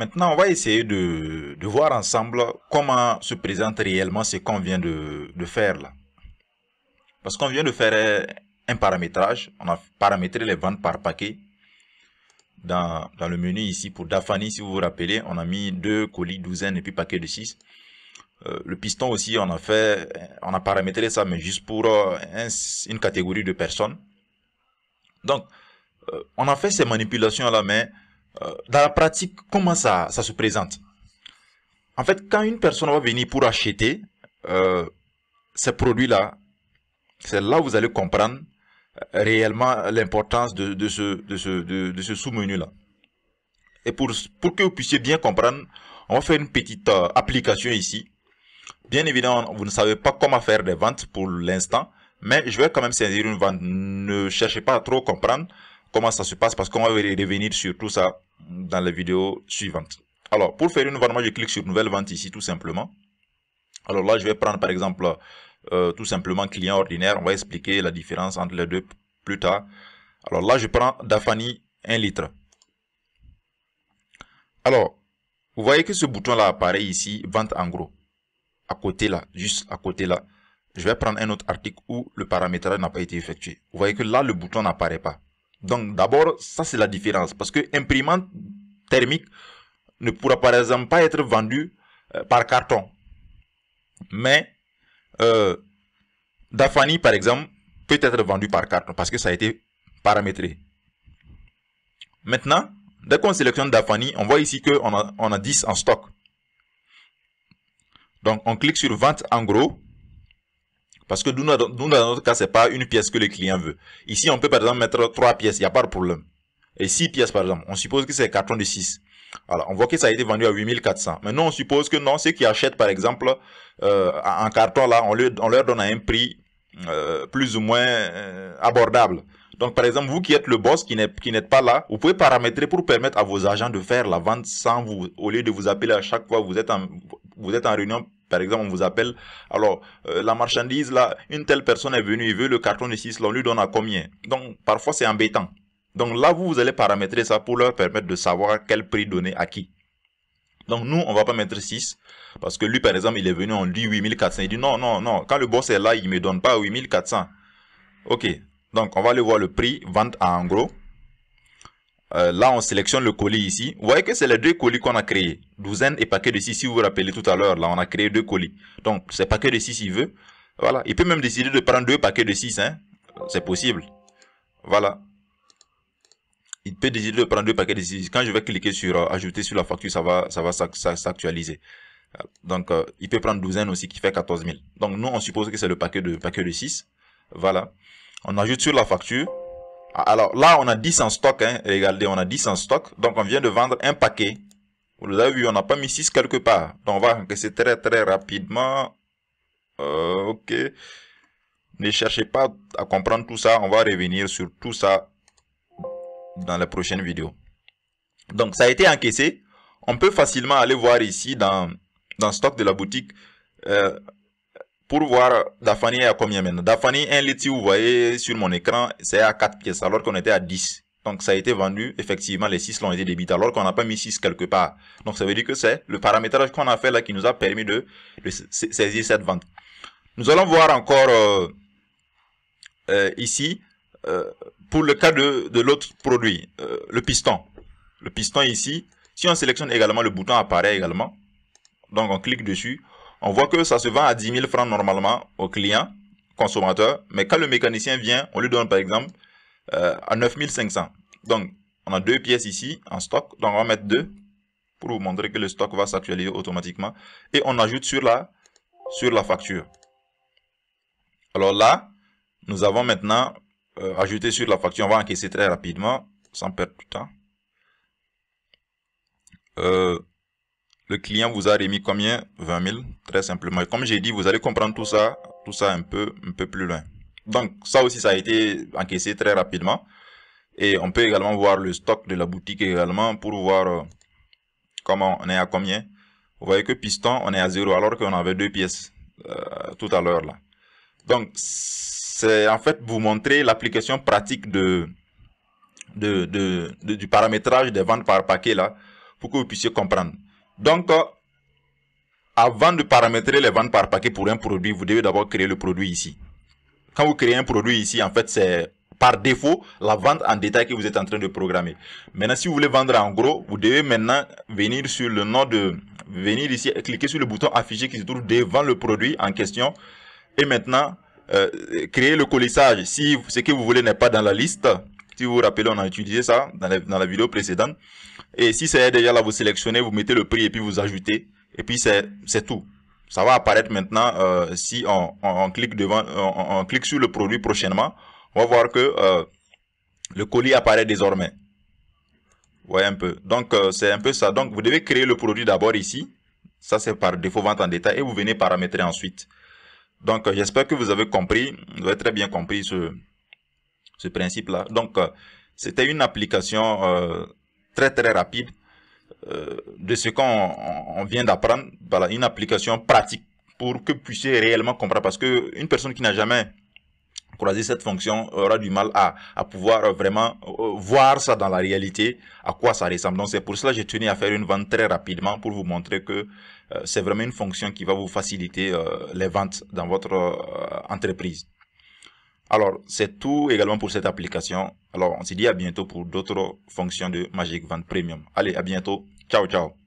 Maintenant, on va essayer de, voir ensemble comment se présente réellement ce qu'on vient de, faire là. Parce qu'on vient de faire un paramétrage. On a paramétré les ventes par paquet. Dans, le menu ici, pour Dafani, si vous vous rappelez, on a mis deux colis douzaines et puis paquet de 6. Euh, le piston aussi, on a fait, on a paramétré ça, mais juste pour euh, une catégorie de personnes. Donc, euh, on a fait ces manipulations à là, mais euh, dans la pratique, comment ça, se présente En fait, quand une personne va venir pour acheter euh, ces produits-là, c'est là où vous allez comprendre euh, réellement l'importance de, ce, sous-menu-là. Et pour, que vous puissiez bien comprendre, on va faire une petite application ici. Bien évidemment, vous ne savez pas comment faire des ventes pour l'instant, mais je vais quand même saisir une vente. Ne cherchez pas à trop comprendre comment ça se passe parce qu'on va revenir sur tout ça dans la vidéo suivante. Alors, pour faire une vente, moi je clique sur nouvelle vente ici tout simplement. Alors là, je vais prendre par exemple euh, tout simplement client ordinaire. On va expliquer la différence entre les deux plus tard. Alors là, je prends Daphanie 1 litre. Alors, vous voyez que ce bouton-là apparaît ici, vente en gros. À côté là, juste à côté là. Je vais prendre un autre article où le paramétrage n'a pas été effectué. Vous voyez que là, le bouton n'apparaît pas. Donc d'abord, ça c'est la différence. Parce que imprimante thermique ne pourra par exemple pas être vendue euh, par carton. Mais euh, Dafani, par exemple, peut être vendue par carton parce que ça a été paramétré. Maintenant, dès qu'on sélectionne Dafani, on voit ici qu'on on a 10 en stock. Donc, on clique sur Vente en gros. Parce que nous, dans notre cas, c'est pas une pièce que le client veut. Ici, on peut par exemple mettre trois pièces, il n'y a pas de problème. Et six pièces par exemple, on suppose que c'est carton de 6. Alors, on voit que ça a été vendu à 8400. Maintenant, on suppose que non, ceux qui achètent par exemple un euh, carton là, on, leur donne à un prix euh, plus ou moins euh, abordable. Donc, par exemple, vous qui êtes le boss, qui n'êtes pas là, vous pouvez paramétrer pour permettre à vos agents de faire la vente sans vous, au lieu de vous appeler à chaque fois, vous êtes vous êtes en réunion par exemple, on vous appelle, alors, euh, la marchandise, là, une telle personne est venue, il veut le carton de 6, on lui donne à combien Donc, parfois, c'est embêtant. Donc là, vous, vous allez paramétrer ça pour leur permettre de savoir quel prix donner à qui. Donc nous, on va pas mettre 6, parce que lui, par exemple, il est venu, on lui 8400, il dit non, non, non, quand le boss est là, il me donne pas 8400. Ok, donc on va aller voir le prix, vente à en gros. Euh, là, on sélectionne le colis ici. Vous voyez que c'est les deux colis qu'on a créés. Douzaine et paquet de 6, si vous vous rappelez tout à l'heure. Là, on a créé deux colis. Donc, c'est paquet de 6 il veut. Voilà. Il peut même décider de prendre deux paquets de 6. Hein. C'est possible. Voilà. Il peut décider de prendre deux paquets de 6. Quand je vais cliquer sur euh, ajouter sur la facture, ça va, ça va s'actualiser. Donc, euh, il peut prendre douzaine aussi qui fait 14 000. Donc, nous, on suppose que c'est le paquet de, paquet de 6. Voilà. On ajoute sur la facture. Ah, alors là, on a 10 en stock. Hein. Regardez, on a 10 en stock. Donc on vient de vendre un paquet. Vous avez vu, on n'a pas mis 6 quelque part. Donc on va encaisser très très rapidement. Euh, ok. Ne cherchez pas à comprendre tout ça. On va revenir sur tout ça dans la prochaine vidéo. Donc ça a été encaissé. On peut facilement aller voir ici dans, dans stock de la boutique. Euh, pour voir Dafani à combien maintenant Dafani, un litre, vous voyez sur mon écran, c'est à 4 pièces, alors qu'on était à 10. Donc ça a été vendu, effectivement, les 6 l'ont été débités alors qu'on n'a pas mis 6 quelque part. Donc ça veut dire que c'est le paramétrage qu'on a fait là qui nous a permis de, saisir cette vente. Nous allons voir encore euh, euh, ici, euh, pour le cas de, de l'autre produit, le piston. Le piston ici, si on sélectionne également le bouton apparaît également, donc on clique dessus, on voit que ça se vend à 10 000 francs normalement au client, consommateur, mais quand le mécanicien vient, on lui donne par exemple euh, à 9 500. Donc, on a deux pièces ici en stock, donc on va mettre deux pour vous montrer que le stock va s'actualiser automatiquement. Et on ajoute sur la, sur la facture. Alors là, nous avons maintenant euh, ajouté sur la facture, on va encaisser très rapidement, sans perdre du temps. Euh, le client vous a remis combien 20 000, très simplement. Et comme j'ai dit, vous allez comprendre tout ça, tout ça un peu, un peu plus loin. Donc, ça aussi, ça a été encaissé très rapidement. Et on peut également voir le stock de la boutique également pour voir euh, comment on est à combien. Vous voyez que piston, on est à zéro alors qu'on avait deux pièces euh, tout à l'heure là. Donc, c'est en fait vous montrer l'application pratique de, du paramétrage des ventes par paquet là pour que vous puissiez comprendre. Donc, avant de paramétrer les ventes par paquet pour un produit, vous devez d'abord créer le produit ici. Quand vous créez un produit ici, en fait, c'est par défaut la vente en détail que vous êtes en train de programmer. Maintenant, si vous voulez vendre en gros, vous devez maintenant venir sur le nom de... Venir ici, cliquer sur le bouton affiché qui se trouve devant le produit en question. Et maintenant, euh, créer le colissage si ce que vous voulez n'est pas dans la liste. Si vous vous rappelez, on a utilisé ça dans la, vidéo précédente. Et si c'est déjà là, vous sélectionnez, vous mettez le prix et puis vous ajoutez. Et puis c'est tout. Ça va apparaître maintenant euh, si on, clique devant, on, clique sur le produit prochainement. On va voir que euh, le colis apparaît désormais. Voyez un peu. Donc euh, c'est un peu ça. Donc vous devez créer le produit d'abord ici. Ça c'est par défaut vente en détail et vous venez paramétrer ensuite. Donc j'espère que vous avez compris, vous avez très bien compris ce, ce principe-là. Donc, euh, c'était une application euh, très très rapide euh, de ce qu'on vient d'apprendre, voilà, une application pratique pour que vous puissiez réellement comprendre. Parce que une personne qui n'a jamais croisé cette fonction aura du mal à, pouvoir vraiment voir ça dans la réalité, à quoi ça ressemble. Donc c'est pour cela que j'ai tenu à faire une vente très rapidement pour vous montrer que c'est vraiment une fonction qui va vous faciliter les ventes dans votre entreprise. Alors, c'est tout également pour cette application. Alors, on se dit à bientôt pour d'autres fonctions de Magic Van Premium. Allez, à bientôt. Ciao, ciao.